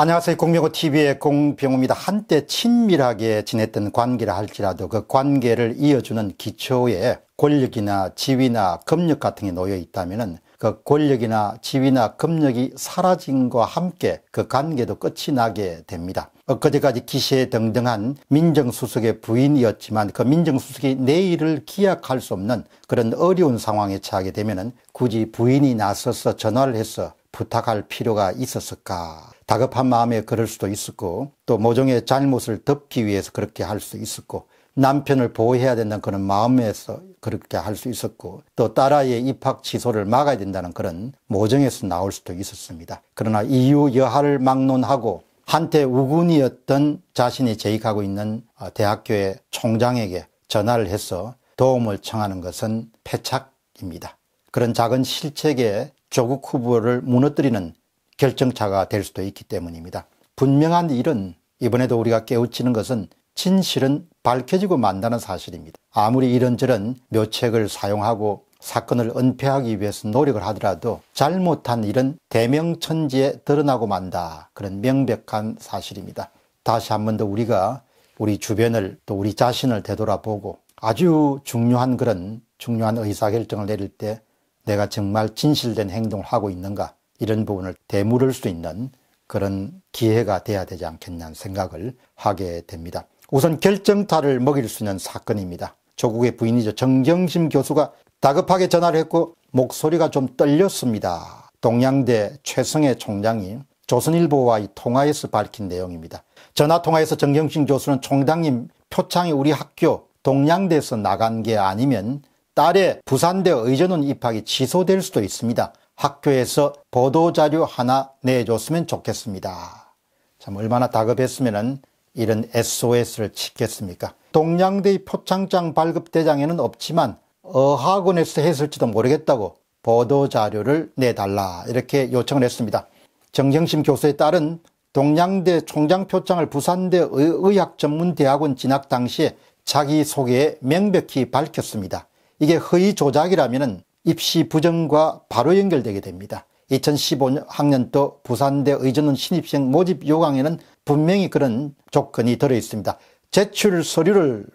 안녕하세요. 공병호 TV의 공병호입니다. 한때 친밀하게 지냈던 관계라 할지라도 그 관계를 이어주는 기초에 권력이나 지위나 급력 같은 게 놓여 있다면은 그 권력이나 지위나 급력이 사라진과 함께 그 관계도 끝이 나게 됩니다. 엊그제까지 기세 등등한 민정수석의 부인이었지만 그 민정수석이 내일을 기약할 수 없는 그런 어려운 상황에 처하게 되면은 굳이 부인이 나서서 전화를 해서 부탁할 필요가 있었을까? 다급한 마음에 그럴 수도 있었고 또 모종의 잘못을 덮기 위해서 그렇게 할 수 있었고 남편을 보호해야 된다는 그런 마음에서 그렇게 할 수 있었고 또 딸아이의 입학 취소를 막아야 된다는 그런 모정에서 나올 수도 있었습니다. 그러나 이유 여하를 막론하고 한때 우군이었던 자신이 재직하고 있는 어, 대학교의 총장에게 전화를 해서 도움을 청하는 것은 패착입니다. 그런 작은 실책에 조국 후보를 무너뜨리는 결정차가 될 수도 있기 때문입니다. 분명한 일은 이번에도 우리가 깨우치는 것은 진실은 밝혀지고 만다는 사실입니다. 아무리 이런저런 묘책을 사용하고 사건을 은폐하기 위해서 노력을 하더라도 잘못한 일은 대명천지에 드러나고 만다. 그런 명백한 사실입니다. 다시 한 번 더 우리가 우리 주변을 또 우리 자신을 되돌아보고 아주 중요한 그런 중요한 의사결정을 내릴 때 내가 정말 진실된 행동을 하고 있는가 이런 부분을 되물을 수 있는 그런 기회가 돼야 되지 않겠냐는 생각을 하게 됩니다. 우선 결정타를 먹일 수 있는 사건입니다. 조국의 부인이죠. 정경심 교수가 다급하게 전화를 했고 목소리가 좀 떨렸습니다. 동양대 최성애 총장이 조선일보와 이 통화에서 밝힌 내용입니다. 전화 통화에서 정경심 교수는 총장님 표창이 우리 학교 동양대에서 나간 게 아니면 딸의 부산대 의전원 입학이 취소될 수도 있습니다. 학교에서 보도자료 하나 내줬으면 좋겠습니다. 참 얼마나 다급했으면 이런 SOS를 치겠습니까? 동양대의 표창장 발급대장에는 없지만 어학원에서 했을지도 모르겠다고 보도자료를 내달라 이렇게 요청을 했습니다. 정경심 교수에 따른 동양대 총장 표창을 부산대 의학전문대학원 진학 당시에 자기소개에 명백히 밝혔습니다. 이게 허위 조작이라면 입시 부정과 바로 연결되게 됩니다. 2015년 학년도 부산대 의전원 신입생 모집 요강에는 분명히 그런 조건이 들어 있습니다. 제출 서류를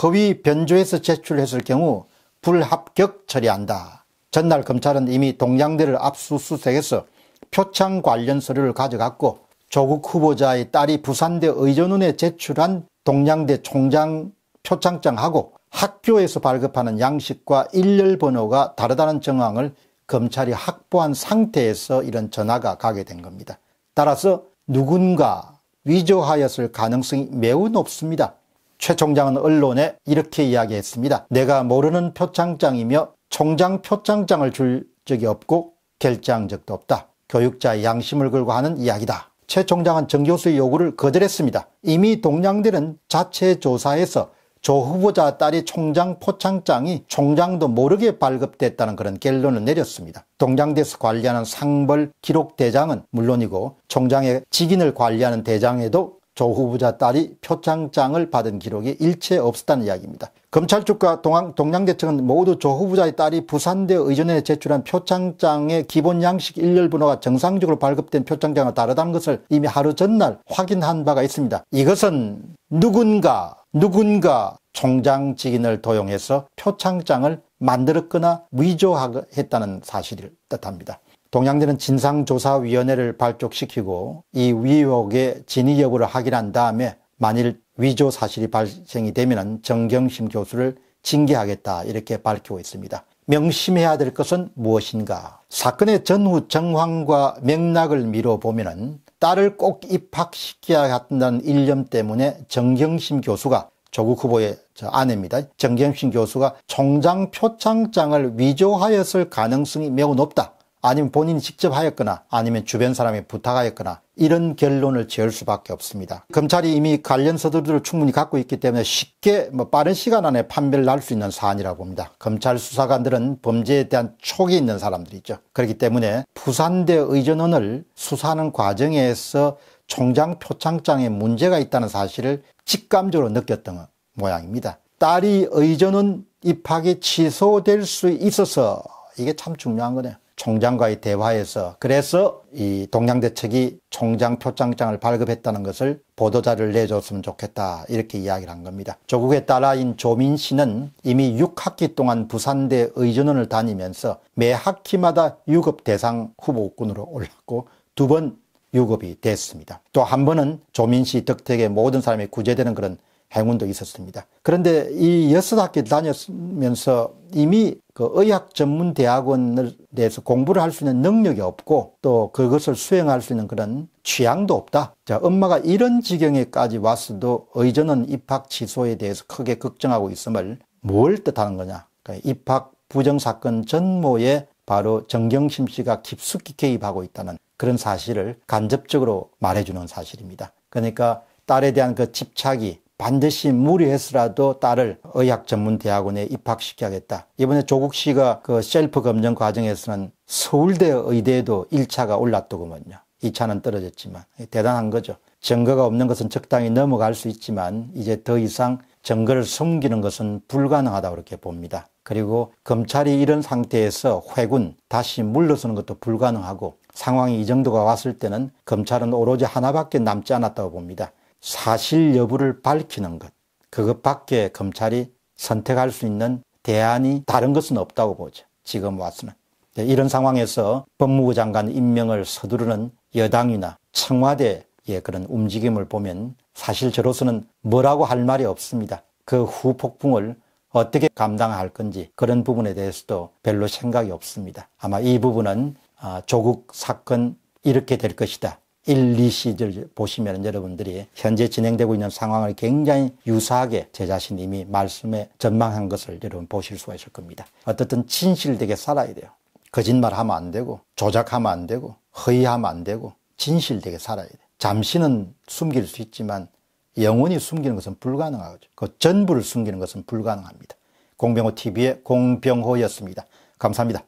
허위 변조해서 제출했을 경우 불합격 처리한다. 전날 검찰은 이미 동양대를 압수수색해서 표창 관련 서류를 가져갔고 조국 후보자의 딸이 부산대 의전원에 제출한 동양대 총장 표창장하고 학교에서 발급하는 양식과 일렬 번호가 다르다는 정황을 검찰이 확보한 상태에서 이런 전화가 가게 된 겁니다. 따라서 누군가 위조하였을 가능성이 매우 높습니다. 최 총장은 언론에 이렇게 이야기했습니다. 내가 모르는 표창장이며 총장 표창장을 줄 적이 없고 결제한 적도 없다. 교육자의 양심을 걸고 하는 이야기다. 최 총장은 정 교수의 요구를 거절했습니다. 이미 동양대는 자체 조사에서 조 후보자 딸이 총장 포창장이 총장도 모르게 발급됐다는 그런 결론을 내렸습니다. 동장대에서 관리하는 상벌 기록대장은 물론이고 총장의 직인을 관리하는 대장에도 조 후보자 딸이 표창장을 받은 기록이 일체 없었다는 이야기입니다. 검찰 쪽과 동양, 동양대 측은 모두 조 후보자의 딸이 부산대 의전에 제출한 표창장의 기본 양식 일렬 번호가 정상적으로 발급된 표창장과 다르다는 것을 이미 하루 전날 확인한 바가 있습니다. 이것은 누군가 누군가 총장 직인을 도용해서 표창장을 만들었거나 위조했다는 사실을 뜻합니다. 동양대는 진상조사위원회를 발족시키고 이 위혹의 진위 여부를 확인한 다음에 만일 위조 사실이 발생이 되면 정경심 교수를 징계하겠다 이렇게 밝히고 있습니다. 명심해야 될 것은 무엇인가? 사건의 전후 정황과 맥락을 미뤄보면 딸을 꼭 입학시켜야 한다는 일념 때문에 정경심 교수가 조국 후보의 저 아내입니다. 정경심 교수가 총장 표창장을 위조하였을 가능성이 매우 높다. 아니면 본인이 직접 하였거나 아니면 주변 사람이 부탁하였거나 이런 결론을 지을 수밖에 없습니다. 검찰이 이미 관련 서두들을 충분히 갖고 있기 때문에 쉽게 뭐 빠른 시간 안에 판별을 할 수 있는 사안이라고 봅니다. 검찰 수사관들은 범죄에 대한 촉이 있는 사람들이죠. 그렇기 때문에 부산대 의전원을 수사하는 과정에서 총장 표창장에 문제가 있다는 사실을 직감적으로 느꼈던 모양입니다. 딸이 의전은 입학이 취소될 수 있어서 이게 참 중요한 거네요. 총장과의 대화에서 그래서 이 동양대책이 총장 표창장을 발급했다는 것을 보도자를 내줬으면 좋겠다 이렇게 이야기를 한 겁니다. 조국의 딸아인 조민 씨는 이미 6학기 동안 부산대 의전원을 다니면서 매 학기마다 유급 대상 후보군으로 올랐고 두번 유급이 됐습니다. 또 한 번은 조민 씨 덕택에 모든 사람이 구제되는 그런 행운도 있었습니다. 그런데 이 여섯 학기 다녔으면서 이미 그 의학 전문 대학원을 대해서 공부를 할 수 있는 능력이 없고 또 그것을 수행할 수 있는 그런 취향도 없다. 자, 엄마가 이런 지경에까지 왔어도 의전은 입학 취소에 대해서 크게 걱정하고 있음을 뭘 뜻하는 거냐? 그러니까 입학 부정 사건 전모에 바로 정경심 씨가 깊숙이 개입하고 있다는 그런 사실을 간접적으로 말해주는 사실입니다. 그러니까 딸에 대한 그 집착이 반드시 무리해서라도 딸을 의학 전문 대학원에 입학시켜야겠다. 이번에 조국 씨가 그 셀프 검정 과정에서는 서울대 의대에도 1차가 올랐더구먼요. 2차는 떨어졌지만 대단한 거죠. 증거가 없는 것은 적당히 넘어갈 수 있지만 이제 더 이상 증거를 숨기는 것은 불가능하다고 그렇게 봅니다. 그리고 검찰이 이런 상태에서 회군 다시 물러서는 것도 불가능하고 상황이 이 정도가 왔을 때는 검찰은 오로지 하나밖에 남지 않았다고 봅니다. 사실 여부를 밝히는 것. 그것밖에 검찰이 선택할 수 있는 대안이 다른 것은 없다고 보죠. 지금 와서는. 네, 이런 상황에서 법무부 장관 임명을 서두르는 여당이나 청와대의 그런 움직임을 보면 사실 저로서는 뭐라고 할 말이 없습니다. 그 후폭풍을 어떻게 감당할 건지 그런 부분에 대해서도 별로 생각이 없습니다. 아마 이 부분은 아, 조국 사건 이렇게 될 것이다. 1, 2시절 보시면 여러분들이 현재 진행되고 있는 상황을 굉장히 유사하게 제 자신 이미 이 말씀에 전망한 것을 여러분 보실 수가 있을 겁니다. 어떻든 진실되게 살아야 돼요. 거짓말하면 안 되고 조작하면 안 되고 허위하면 안 되고 진실되게 살아야 돼요. 잠시는 숨길 수 있지만 영원히 숨기는 것은 불가능하죠. 그 전부를 숨기는 것은 불가능합니다. 공병호 TV의 공병호였습니다. 감사합니다.